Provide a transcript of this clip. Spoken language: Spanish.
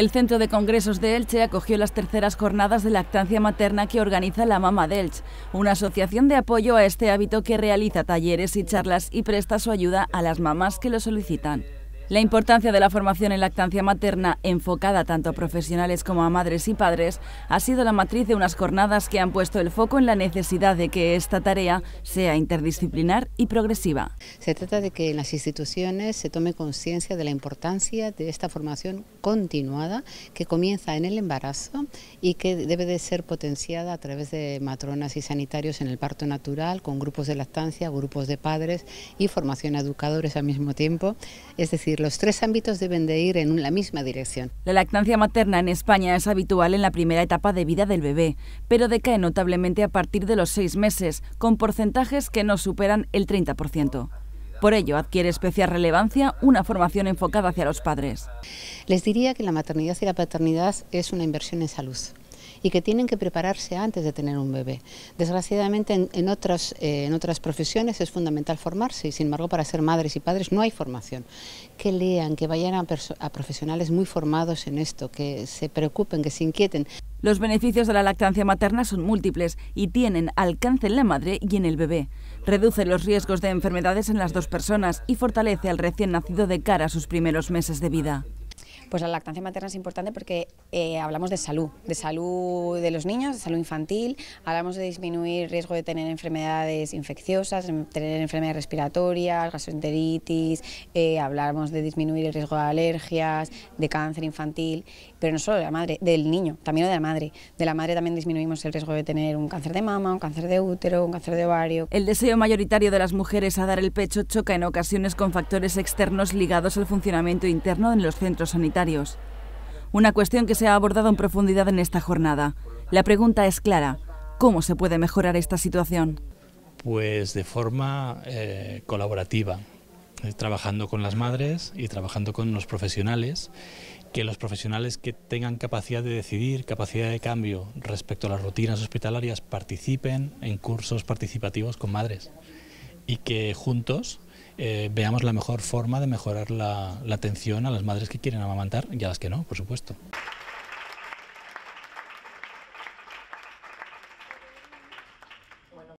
El Centro de Congresos de Elche acogió las terceras jornadas de lactancia materna que organiza la Mama de Elche, una asociación de apoyo a este hábito que realiza talleres y charlas y presta su ayuda a las mamás que lo solicitan. La importancia de la formación en lactancia materna, enfocada tanto a profesionales como a madres y padres, ha sido la matriz de unas jornadas que han puesto el foco en la necesidad de que esta tarea sea interdisciplinar y progresiva. Se trata de que en las instituciones se tome conciencia de la importancia de esta formación continuada que comienza en el embarazo y que debe de ser potenciada a través de matronas y sanitarios en el parto natural, con grupos de lactancia, grupos de padres y formación a educadores al mismo tiempo. Es decir, los tres ámbitos deben de ir en la misma dirección. La lactancia materna en España es habitual en la primera etapa de vida del bebé, pero decae notablemente a partir de los seis meses, con porcentajes que no superan el 30%. Por ello, adquiere especial relevancia una formación enfocada hacia los padres. Les diría que la maternidad y la paternidad es una inversión en salud y que tienen que prepararse antes de tener un bebé. Desgraciadamente eh, en, otras, profesiones es fundamental formarse y sin embargo para ser madres y padres no hay formación. Que lean, que vayan a, a profesionales muy formados en esto, que se preocupen, que se inquieten. Los beneficios de la lactancia materna son múltiples y tienen alcance en la madre y en el bebé. Reduce los riesgos de enfermedades en las dos personas y fortalece al recién nacido de cara a sus primeros meses de vida. Pues la lactancia materna es importante porque eh, hablamos de salud, de salud de los niños, de salud infantil, hablamos de disminuir el riesgo de tener enfermedades infecciosas, tener enfermedades respiratorias, gastroenteritis, eh, hablamos de disminuir el riesgo de alergias, de cáncer infantil, pero no solo de la madre, del niño, también de la madre. De la madre también disminuimos el riesgo de tener un cáncer de mama, un cáncer de útero, un cáncer de ovario. El deseo mayoritario de las mujeres a dar el pecho choca en ocasiones con factores externos ligados al funcionamiento interno en los centros sanitarios una cuestión que se ha abordado en profundidad en esta jornada. La pregunta es clara, ¿cómo se puede mejorar esta situación? Pues de forma eh, colaborativa, eh, trabajando con las madres y trabajando con los profesionales, que los profesionales que tengan capacidad de decidir, capacidad de cambio respecto a las rutinas hospitalarias participen en cursos participativos con madres y que juntos eh, veamos la mejor forma de mejorar la, la atención a las madres que quieren amamantar y a las que no, por supuesto.